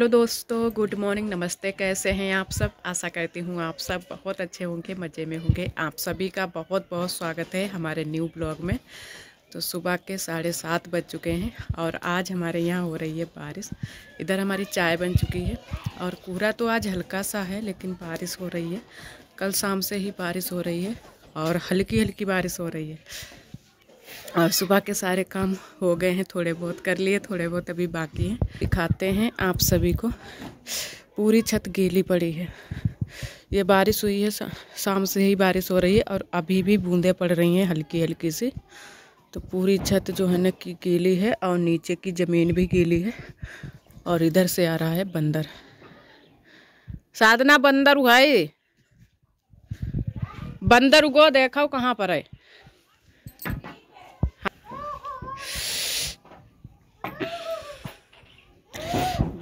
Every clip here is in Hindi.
हेलो दोस्तों गुड मॉर्निंग नमस्ते कैसे हैं आप सब आशा करती हूँ आप सब बहुत अच्छे होंगे मज़े में होंगे आप सभी का बहुत बहुत स्वागत है हमारे न्यू ब्लॉग में तो सुबह के साढ़े सात बज चुके हैं और आज हमारे यहाँ हो रही है बारिश इधर हमारी चाय बन चुकी है और कूड़ा तो आज हल्का सा है लेकिन बारिश हो रही है कल शाम से ही बारिश हो रही है और हल्की हल्की बारिश हो रही है और सुबह के सारे काम हो गए हैं थोड़े बहुत कर लिए थोड़े बहुत अभी बाकी हैं दिखाते हैं आप सभी को पूरी छत गीली पड़ी है ये बारिश हुई है शाम से ही बारिश हो रही है और अभी भी बूंदें पड़ रही हैं हल्की हल्की सी तो पूरी छत जो है ना कि गीली है और नीचे की ज़मीन भी गीली है और इधर से आ रहा है बंदर साधना बंदर हुआ है बंदर उगो देखो कहाँ पर है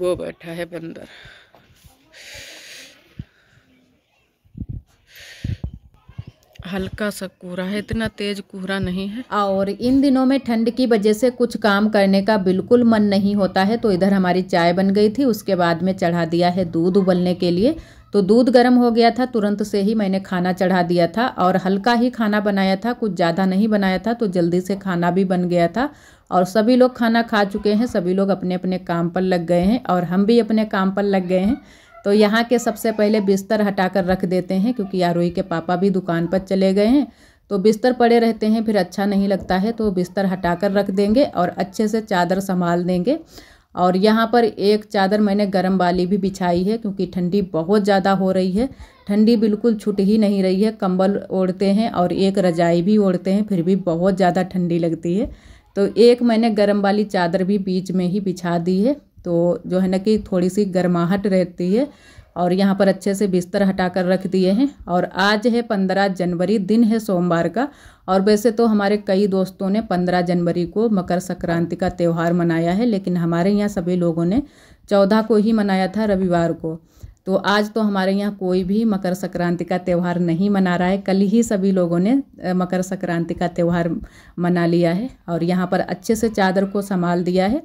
वो बैठा है बंदर हल्का सा कोहरा है इतना तेज कोहरा नहीं है हाँ, और इन दिनों में ठंड की वजह से कुछ काम करने का बिल्कुल मन नहीं होता है तो इधर हमारी चाय बन गई थी उसके बाद में चढ़ा दिया है दूध उबलने के लिए तो दूध गर्म हो गया था तुरंत से ही मैंने खाना चढ़ा दिया था और हल्का ही खाना बनाया था कुछ ज़्यादा नहीं बनाया था तो जल्दी से खाना भी बन गया था और सभी लोग खाना खा चुके हैं सभी लोग अपने अपने काम पर लग गए हैं और हम भी अपने काम पर लग गए हैं तो यहाँ के सबसे पहले बिस्तर हटा कर रख देते हैं क्योंकि आरोही के पापा भी दुकान पर चले गए हैं तो बिस्तर पड़े रहते हैं फिर अच्छा नहीं लगता है तो बिस्तर हटा कर रख देंगे और अच्छे से चादर संभाल देंगे और यहाँ पर एक चादर मैंने गर्म वाली भी बिछाई है क्योंकि ठंडी बहुत ज़्यादा हो रही है ठंडी बिल्कुल छूट ही नहीं रही है कंबल ओढ़ते हैं और एक रजाई भी ओढ़ते हैं फिर भी बहुत ज़्यादा ठंडी लगती है तो एक मैंने गर्म वाली चादर भी बीच में ही बिछा दी है तो जो है ना कि थोड़ी सी गर्माहट रहती है और यहाँ पर अच्छे से बिस्तर हटा कर रख दिए हैं और आज है पंद्रह जनवरी दिन है सोमवार का और वैसे तो हमारे कई दोस्तों ने पंद्रह जनवरी को मकर संक्रांति का त्यौहार मनाया है लेकिन हमारे यहाँ सभी लोगों ने चौदह को ही मनाया था रविवार को तो आज तो हमारे यहाँ कोई भी मकर संक्रांति का त्यौहार नहीं मना रहा है कल ही सभी लोगों ने मकर संक्रांति का त्यौहार मना लिया है और यहाँ पर अच्छे से चादर को संभाल दिया है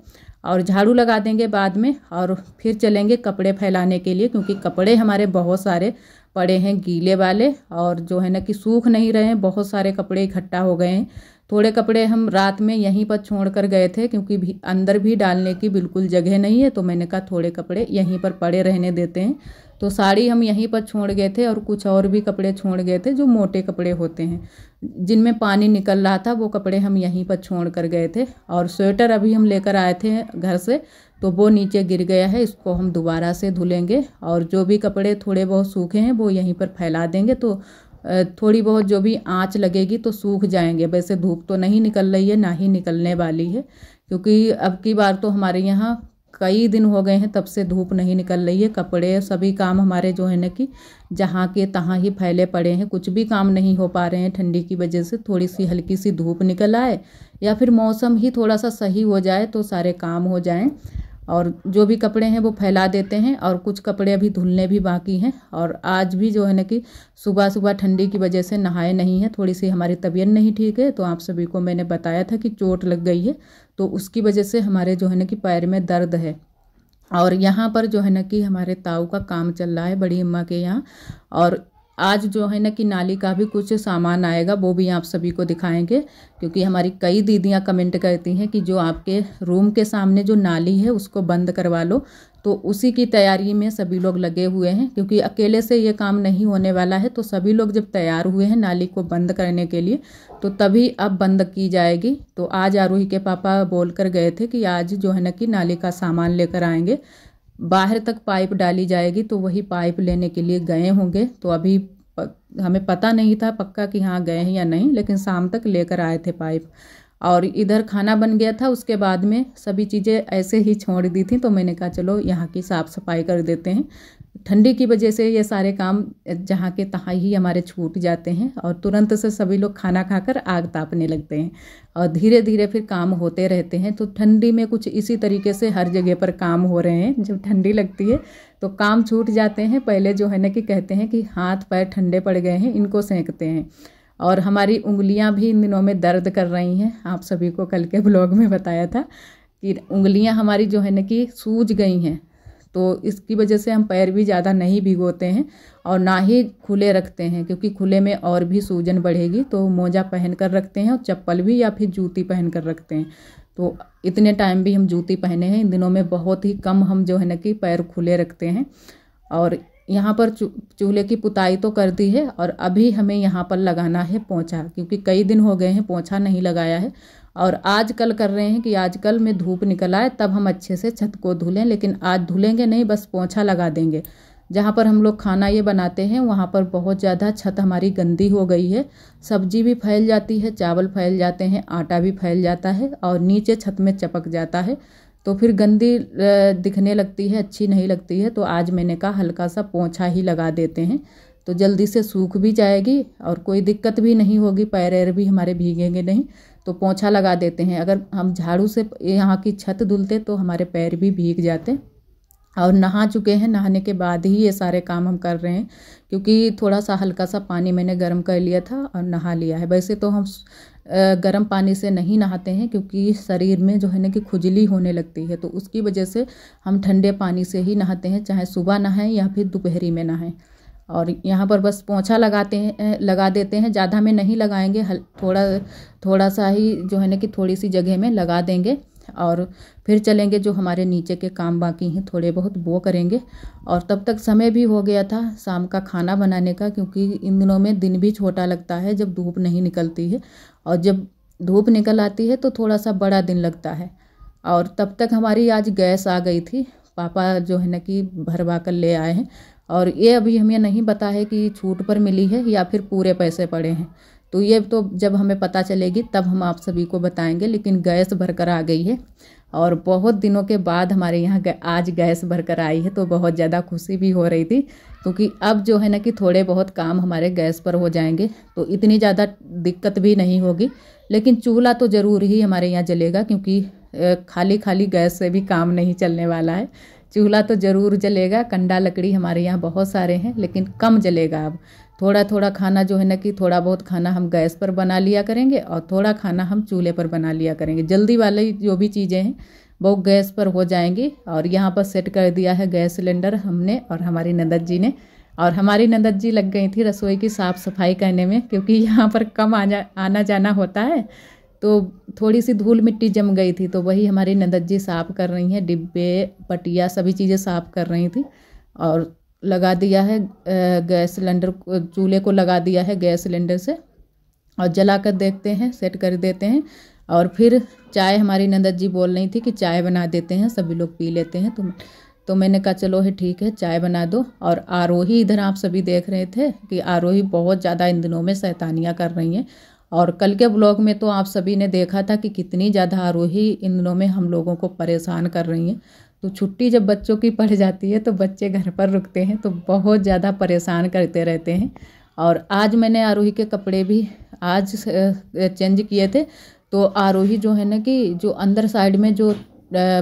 और झाड़ू लगा देंगे बाद में और फिर चलेंगे कपड़े फैलाने के लिए क्योंकि कपड़े हमारे बहुत सारे पड़े हैं गीले वाले और जो है ना कि सूख नहीं रहे हैं बहुत सारे कपड़े इकट्ठा हो गए हैं थोड़े कपड़े हम रात में यहीं पर छोड़ कर गए थे क्योंकि भी अंदर भी डालने की बिल्कुल जगह नहीं है तो मैंने कहा थोड़े कपड़े यहीं पर पड़े रहने देते हैं तो साड़ी हम यहीं पर छोड़ गए थे और कुछ और भी कपड़े छोड़ गए थे जो मोटे कपड़े होते हैं जिनमें पानी निकल रहा था वो कपड़े हम यहीं पर छोड़ कर गए थे और स्वेटर अभी हम लेकर आए थे घर से तो वो नीचे गिर गया है इसको हम दोबारा से धुलेंगे और जो भी कपड़े थोड़े बहुत सूखे हैं वो यहीं पर फैला देंगे तो थोड़ी बहुत जो भी आँच लगेगी तो सूख जाएंगे वैसे धूप तो नहीं निकल रही है ना ही निकलने वाली है क्योंकि अब की बार तो हमारे यहाँ कई दिन हो गए हैं तब से धूप नहीं निकल रही है कपड़े सभी काम हमारे जो है ना कि जहाँ के तहाँ ही फैले पड़े हैं कुछ भी काम नहीं हो पा रहे हैं ठंडी की वजह से थोड़ी सी हल्की सी धूप निकल आए या फिर मौसम ही थोड़ा सा सही हो जाए तो सारे काम हो जाएं और जो भी कपड़े हैं वो फैला देते हैं और कुछ कपड़े अभी धुलने भी बाकी हैं और आज भी जो है ना कि सुबह सुबह ठंडी की वजह से नहाए नहीं हैं थोड़ी सी हमारी तबीयत नहीं ठीक है तो आप सभी को मैंने बताया था कि चोट लग गई है तो उसकी वजह से हमारे जो है ना कि पैर में दर्द है और यहाँ पर जो है ना कि हमारे ताऊ का काम चल रहा है बड़ी अम्मा के यहाँ और आज जो है ना कि नाली का भी कुछ सामान आएगा वो भी आप सभी को दिखाएंगे क्योंकि हमारी कई दीदियां कमेंट करती हैं कि जो आपके रूम के सामने जो नाली है उसको बंद करवा लो तो उसी की तैयारी में सभी लोग लगे हुए हैं क्योंकि अकेले से ये काम नहीं होने वाला है तो सभी लोग जब तैयार हुए हैं नाली को बंद करने के लिए तो तभी अब बंद की जाएगी तो आज आरोही के पापा बोल कर गए थे कि आज जो है ना कि नाली का सामान लेकर आएंगे बाहर तक पाइप डाली जाएगी तो वही पाइप लेने के लिए गए होंगे तो अभी प, हमें पता नहीं था पक्का कि हाँ गए हैं या नहीं लेकिन शाम तक लेकर आए थे पाइप और इधर खाना बन गया था उसके बाद में सभी चीज़ें ऐसे ही छोड़ दी थी तो मैंने कहा चलो यहाँ की साफ़ सफाई कर देते हैं ठंडी की वजह से ये सारे काम जहाँ के तहाँ ही हमारे छूट जाते हैं और तुरंत से सभी लोग खाना खाकर आग तापने लगते हैं और धीरे धीरे फिर काम होते रहते हैं तो ठंडी में कुछ इसी तरीके से हर जगह पर काम हो रहे हैं जब ठंडी लगती है तो काम छूट जाते हैं पहले जो है ना कि कहते हैं कि हाथ पैर ठंडे पड़ गए हैं इनको सेंकते हैं और हमारी उंगलियां भी इन दिनों में दर्द कर रही हैं आप सभी को कल के ब्लॉग में बताया था कि उंगलियां हमारी जो है ना कि सूज गई हैं तो इसकी वजह से हम पैर भी ज़्यादा नहीं भिगोते हैं और ना ही खुले रखते हैं क्योंकि खुले में और भी सूजन बढ़ेगी तो मोजा पहन कर रखते हैं और चप्पल भी या फिर जूती पहन कर रखते हैं तो इतने टाइम भी हम जूती पहने हैं इन दिनों में बहुत ही कम हम जो है ना कि पैर खुले रखते हैं और यहाँ पर चूल्हे की पुताई तो कर दी है और अभी हमें यहाँ पर लगाना है पोंछा क्योंकि कई दिन हो गए हैं पोंछा नहीं लगाया है और आज कल कर रहे हैं कि आजकल में धूप निकल आए तब हम अच्छे से छत को धुलें लेकिन आज धुलेंगे नहीं बस पोछा लगा देंगे जहाँ पर हम लोग खाना ये बनाते हैं वहाँ पर बहुत ज़्यादा छत हमारी गंदी हो गई है सब्जी भी फैल जाती है चावल फैल जाते हैं आटा भी फैल जाता है और नीचे छत में चपक जाता है तो फिर गंदी दिखने लगती है अच्छी नहीं लगती है तो आज मैंने कहा हल्का सा पोछा ही लगा देते हैं तो जल्दी से सूख भी जाएगी और कोई दिक्कत भी नहीं होगी पैर भी हमारे भीगेंगे नहीं तो पोछा लगा देते हैं अगर हम झाड़ू से यहाँ की छत धुलते तो हमारे पैर भी भीग जाते और नहा चुके हैं नहाने के बाद ही ये सारे काम हम कर रहे हैं क्योंकि थोड़ा सा हल्का सा पानी मैंने गर्म कर लिया था और नहा लिया है वैसे तो हम गर्म पानी से नहीं नहाते हैं क्योंकि शरीर में जो है ना कि खुजली होने लगती है तो उसकी वजह से हम ठंडे पानी से ही नहाते हैं चाहे सुबह नहाएं या फिर दोपहरी में नहाएं और यहाँ पर बस पोंछा लगाते हैं लगा देते हैं ज़्यादा में नहीं लगाएंगे हल थोड़ा थोड़ा सा ही जो है ना कि थोड़ी सी जगह में लगा देंगे और फिर चलेंगे जो हमारे नीचे के काम बाकी हैं थोड़े बहुत वो करेंगे और तब तक समय भी हो गया था शाम का खाना बनाने का क्योंकि इन दिनों में दिन भी छोटा लगता है जब धूप नहीं निकलती है और जब धूप निकल आती है तो थोड़ा सा बड़ा दिन लगता है और तब तक हमारी आज गैस आ गई थी पापा जो है ना कि भरवा कर ले आए हैं और ये अभी हमें नहीं पता है कि छूट पर मिली है या फिर पूरे पैसे पड़े हैं तो ये तो जब हमें पता चलेगी तब हम आप सभी को बताएंगे लेकिन गैस भरकर आ गई है और बहुत दिनों के बाद हमारे यहाँ आज गैस भरकर आई है तो बहुत ज़्यादा खुशी भी हो रही थी क्योंकि अब जो है ना कि थोड़े बहुत काम हमारे गैस पर हो जाएंगे तो इतनी ज़्यादा दिक्कत भी नहीं होगी लेकिन चूल्हा तो ज़रूर ही हमारे यहाँ जलेगा क्योंकि खाली खाली गैस से भी काम नहीं चलने वाला है चूल्हा तो ज़रूर जलेगा कंडा लकड़ी हमारे यहाँ बहुत सारे हैं लेकिन कम जलेगा अब थोड़ा थोड़ा खाना जो है ना कि थोड़ा बहुत खाना हम गैस पर बना लिया करेंगे और थोड़ा खाना हम चूल्हे पर बना लिया करेंगे जल्दी वाली जो भी चीज़ें हैं वो गैस पर हो जाएंगी और यहाँ पर सेट कर दिया है गैस सिलेंडर हमने और हमारी नंदद जी ने और हमारी नंदद जी लग गई थी रसोई की साफ़ सफाई करने में क्योंकि यहाँ पर कम आना आना जाना होता है तो थोड़ी सी धूल मिट्टी जम गई थी तो वही हमारी नंदद जी साफ़ कर रही हैं डिब्बे पटिया सभी चीज़ें साफ़ कर रही थी और लगा दिया है गैस सिलेंडर चूल्हे को लगा दिया है गैस सिलेंडर से और जला कर देखते हैं सेट कर देते हैं और फिर चाय हमारी नंदद जी बोल रही थी कि चाय बना देते हैं सभी लोग पी लेते हैं तो तो मैंने कहा चलो है ठीक है चाय बना दो और आरोही इधर आप सभी देख रहे थे कि आरोही बहुत ज़्यादा इन दिनों में शैतानियाँ कर रही हैं और कल के ब्लॉग में तो आप सभी ने देखा था कि कितनी ज़्यादा आरोही इन दिनों में हम लोगों को परेशान कर रही हैं तो छुट्टी जब बच्चों की पड़ जाती है तो बच्चे घर पर रुकते हैं तो बहुत ज़्यादा परेशान करते रहते हैं और आज मैंने आरोही के कपड़े भी आज चेंज किए थे तो आरोही जो है ना कि जो अंदर साइड में जो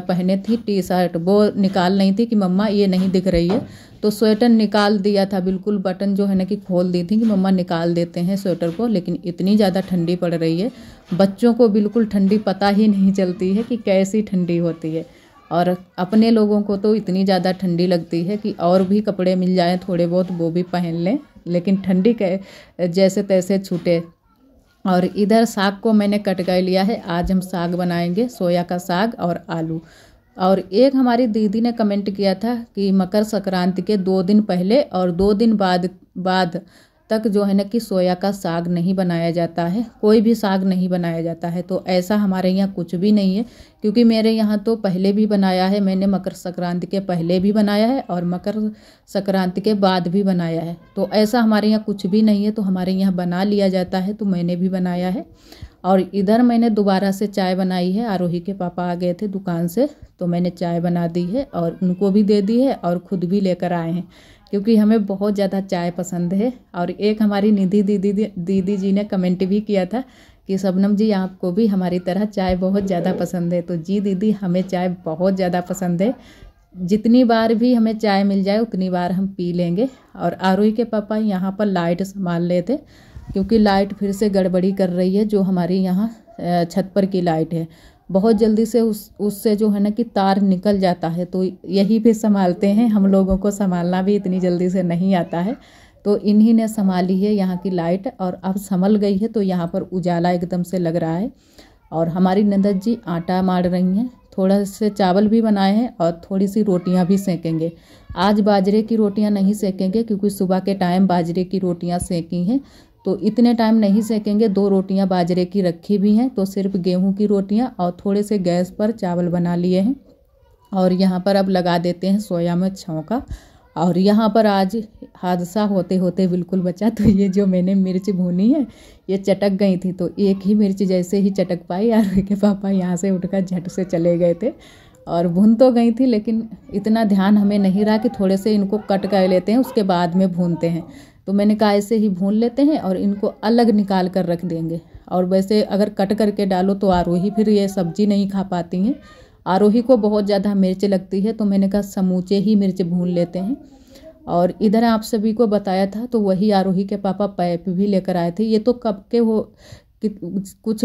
पहने थी टी शर्ट वो निकाल नहीं थी कि मम्मा ये नहीं दिख रही है तो स्वेटर निकाल दिया था बिल्कुल बटन जो है ना कि खोल दी थी कि मम्मा निकाल देते हैं स्वेटर को लेकिन इतनी ज़्यादा ठंडी पड़ रही है बच्चों को बिल्कुल ठंडी पता ही नहीं चलती है कि कैसी ठंडी होती है और अपने लोगों को तो इतनी ज़्यादा ठंडी लगती है कि और भी कपड़े मिल जाएँ थोड़े बहुत वो भी पहन लें लेकिन ठंडी जैसे तैसे छूटे और इधर साग को मैंने कटकाई लिया है आज हम साग बनाएंगे सोया का साग और आलू और एक हमारी दीदी ने कमेंट किया था कि मकर संक्रांति के दो दिन पहले और दो दिन बाद बाद तक जो है ना कि सोया का साग नहीं बनाया जाता है कोई भी साग नहीं बनाया जाता है तो ऐसा हमारे यहाँ कुछ भी नहीं है क्योंकि मेरे यहाँ तो पहले भी बनाया है मैंने मकर संक्रांति के पहले भी बनाया है और मकर संक्रांति के बाद भी बनाया है तो ऐसा हमारे यहाँ कुछ भी नहीं है तो हमारे यहाँ बना लिया जाता है तो मैंने भी बनाया है और इधर मैंने दोबारा से चाय बनाई है आरोही के पापा आ गए थे दुकान से तो मैंने चाय बना दी है और उनको भी दे दी है और ख़ुद भी लेकर आए हैं क्योंकि हमें बहुत ज़्यादा चाय पसंद है और एक हमारी निधि दीदी दीदी जी ने कमेंट भी किया था कि सबनम जी आपको भी हमारी तरह चाय बहुत ज़्यादा पसंद है तो जी दीदी हमें चाय बहुत ज़्यादा पसंद है जितनी बार भी हमें चाय मिल जाए उतनी बार हम पी लेंगे और आरोही के पापा यहाँ पर लाइट संभाल रहे थे क्योंकि लाइट फिर से गड़बड़ी कर रही है जो हमारी यहाँ छत पर की लाइट है बहुत जल्दी से उस उससे जो है ना कि तार निकल जाता है तो यही भी संभालते हैं हम लोगों को संभालना भी इतनी जल्दी से नहीं आता है तो इन्हीं ने संभाली है यहाँ की लाइट और अब संभल गई है तो यहाँ पर उजाला एकदम से लग रहा है और हमारी नंदद जी आटा मार रही हैं थोड़ा से चावल भी बनाए हैं और थोड़ी सी रोटियां भी सेकेंगे आज बाजरे की रोटियां नहीं सेकेंगे क्योंकि सुबह के टाइम बाजरे की रोटियां सेकी हैं तो इतने टाइम नहीं सेकेंगे दो रोटियां बाजरे की रखी भी हैं तो सिर्फ गेहूं की रोटियां और थोड़े से गैस पर चावल बना लिए हैं और यहाँ पर अब लगा देते हैं सोया में छौका और यहाँ पर आज हादसा होते होते बिल्कुल बचा तो ये जो मैंने मिर्च भूनी है ये चटक गई थी तो एक ही मिर्च जैसे ही चटक पाई यार के पापा यहाँ से उठकर झट से चले गए थे और भून तो गई थी लेकिन इतना ध्यान हमें नहीं रहा कि थोड़े से इनको कट कर लेते हैं उसके बाद में भूनते हैं तो मैंने कहा ऐसे ही भून लेते हैं और इनको अलग निकाल कर रख देंगे और वैसे अगर कट करके डालो तो आरोही फिर ये सब्जी नहीं खा पाती हैं आरोही को बहुत ज़्यादा मिर्च लगती है तो मैंने कहा समूचे ही मिर्च भून लेते हैं और इधर आप सभी को बताया था तो वही आरोही के पापा पैप भी लेकर आए थे ये तो कब के हो कुछ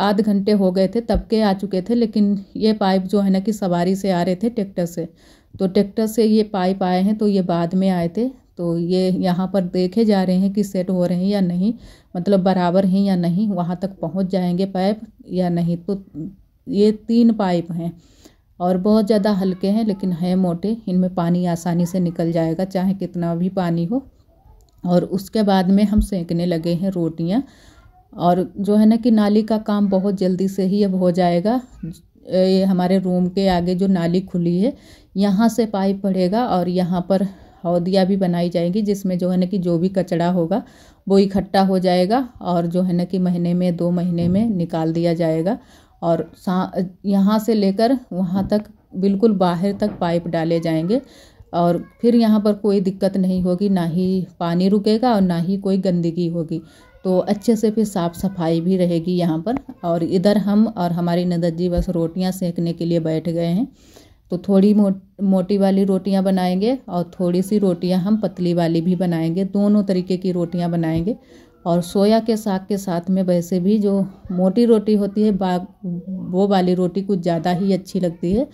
आध घंटे हो गए थे तब के आ चुके थे लेकिन ये पाइप जो है ना कि सवारी से आ रहे थे ट्रैक्टर से तो ट्रैक्टर से ये पाइप आए हैं तो ये बाद में आए थे तो ये यहाँ पर देखे जा रहे हैं कि सेट हो रहे हैं या नहीं मतलब बराबर हैं या नहीं वहाँ तक पहुँच जाएंगे पाइप या नहीं तो ये तीन पाइप हैं और बहुत ज़्यादा हल्के हैं लेकिन हैं मोटे इनमें पानी आसानी से निकल जाएगा चाहे कितना भी पानी हो और उसके बाद में हम सेंकने लगे हैं रोटियाँ और जो है ना कि नाली का काम बहुत जल्दी से ही अब हो जाएगा ये हमारे रूम के आगे जो नाली खुली है यहाँ से पाइप पड़ेगा और यहाँ पर हौदिया भी बनाई जाएंगी जिसमें जो है ना कि जो भी कचड़ा होगा वो इकट्ठा हो जाएगा और जो है ना कि महीने में दो महीने में निकाल दिया जाएगा और यहाँ से लेकर वहाँ तक बिल्कुल बाहर तक पाइप डाले जाएंगे और फिर यहाँ पर कोई दिक्कत नहीं होगी ना ही पानी रुकेगा और ना ही कोई गंदगी होगी तो अच्छे से फिर साफ़ सफाई भी रहेगी यहाँ पर और इधर हम और हमारी नदत जी बस रोटियाँ सेकने के लिए बैठ गए हैं तो थोड़ी मो मोटी वाली रोटियां बनाएंगे और थोड़ी सी रोटियां हम पतली वाली भी बनाएंगे दोनों तरीके की रोटियां बनाएंगे और सोया के साग के साथ में वैसे भी जो मोटी रोटी होती है बा वो वाली रोटी कुछ ज़्यादा ही अच्छी लगती है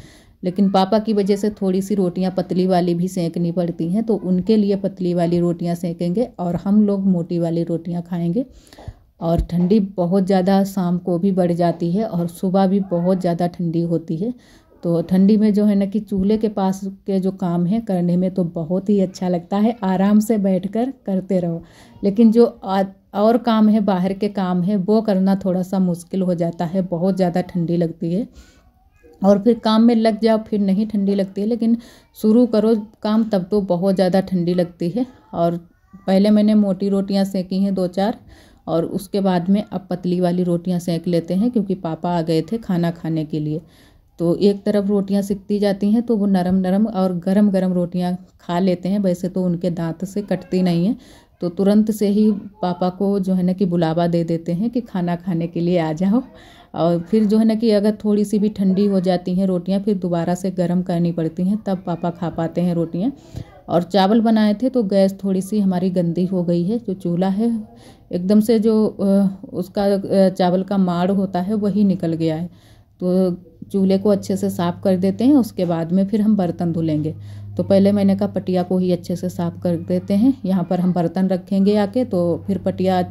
लेकिन पापा की वजह से थोड़ी सी रोटियां पतली वाली भी सेंकनी पड़ती हैं तो उनके लिए पतली वाली रोटियां सेंकेंगे और हम लोग मोटी वाली रोटियां खाएंगे और ठंडी बहुत ज़्यादा शाम को भी बढ़ जाती है और सुबह भी बहुत ज़्यादा ठंडी होती है तो ठंडी में जो है ना कि चूल्हे के पास के जो काम है करने में तो बहुत ही अच्छा लगता है आराम से बैठ कर करते रहो लेकिन जो और काम है बाहर के काम है वो करना थोड़ा सा मुश्किल हो जाता है बहुत ज़्यादा ठंडी लगती है और फिर काम में लग जाओ फिर नहीं ठंडी लगती है लेकिन शुरू करो काम तब तो बहुत ज़्यादा ठंडी लगती है और पहले मैंने मोटी रोटियां सेकी हैं दो चार और उसके बाद में अब पतली वाली रोटियां सेक लेते हैं क्योंकि पापा आ गए थे खाना खाने के लिए तो एक तरफ रोटियां सिकती जाती हैं तो वो नरम नरम और गरम गरम रोटियां खा लेते हैं वैसे तो उनके दांत से कटती नहीं है तो तुरंत से ही पापा को जो है ना कि बुलावा दे देते हैं कि खाना खाने के लिए आ जाओ और फिर जो है ना कि अगर थोड़ी सी भी ठंडी हो जाती हैं रोटियां फिर दोबारा से गर्म करनी पड़ती हैं तब पापा खा पाते हैं रोटियां और चावल बनाए थे तो गैस थोड़ी सी हमारी गंदी हो गई है जो चूल्हा है एकदम से जो उसका चावल का माड़ होता है वही निकल गया है तो चूल्हे को अच्छे से साफ़ कर देते हैं उसके बाद में फिर हम बर्तन धुलेंगे तो पहले मैंने कहा पटिया को ही अच्छे से साफ़ कर देते हैं यहाँ पर हम बर्तन रखेंगे आके तो फिर पटिया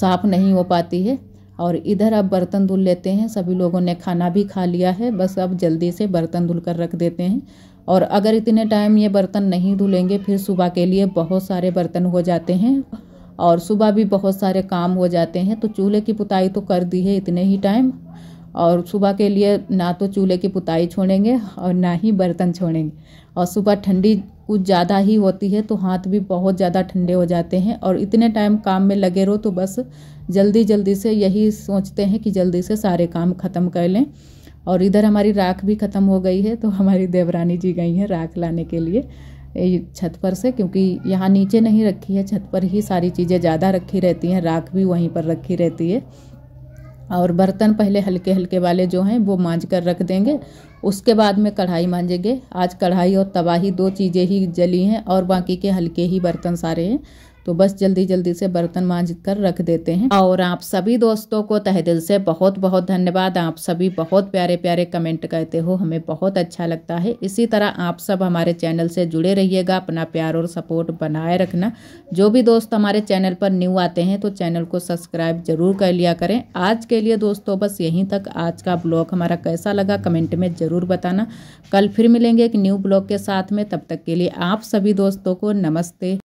साफ़ नहीं हो पाती है और इधर अब बर्तन धुल लेते हैं सभी लोगों ने खाना भी खा लिया है बस अब जल्दी से बर्तन धुल कर रख देते हैं और अगर इतने टाइम ये बर्तन नहीं धुलेंगे फिर सुबह के लिए बहुत सारे बर्तन हो जाते हैं और सुबह भी बहुत सारे काम हो जाते हैं तो चूल्हे की पुताई तो कर दी है इतने ही टाइम और सुबह के लिए ना तो चूल्हे की पुताई छोड़ेंगे और ना ही बर्तन छोड़ेंगे और सुबह ठंडी कुछ ज़्यादा ही होती है तो हाथ भी बहुत ज़्यादा ठंडे हो जाते हैं और इतने टाइम काम में लगे रहो तो बस जल्दी जल्दी से यही सोचते हैं कि जल्दी से सारे काम ख़त्म कर लें और इधर हमारी राख भी ख़त्म हो गई है तो हमारी देवरानी जी गई हैं राख लाने के लिए छत पर से क्योंकि यहाँ नीचे नहीं रखी है छत पर ही सारी चीज़ें ज़्यादा रखी रहती हैं राख भी वहीं पर रखी रहती है और बर्तन पहले हल्के हल्के वाले जो हैं वो मांज कर रख देंगे उसके बाद में कढ़ाई मांजेंगे आज कढ़ाई और तबाही दो चीज़ें ही जली हैं और बाकी के हल्के ही बर्तन सारे हैं तो बस जल्दी जल्दी से बर्तन मांज कर रख देते हैं और आप सभी दोस्तों को तह दिल से बहुत बहुत धन्यवाद आप सभी बहुत प्यारे प्यारे कमेंट करते हो हमें बहुत अच्छा लगता है इसी तरह आप सब हमारे चैनल से जुड़े रहिएगा अपना प्यार और सपोर्ट बनाए रखना जो भी दोस्त हमारे चैनल पर न्यू आते हैं तो चैनल को सब्सक्राइब जरूर कर लिया करें आज के लिए दोस्तों बस यहीं तक आज का ब्लॉग हमारा कैसा लगा कमेंट में ज़रूर बताना कल फिर मिलेंगे एक न्यू ब्लॉग के साथ में तब तक के लिए आप सभी दोस्तों को नमस्ते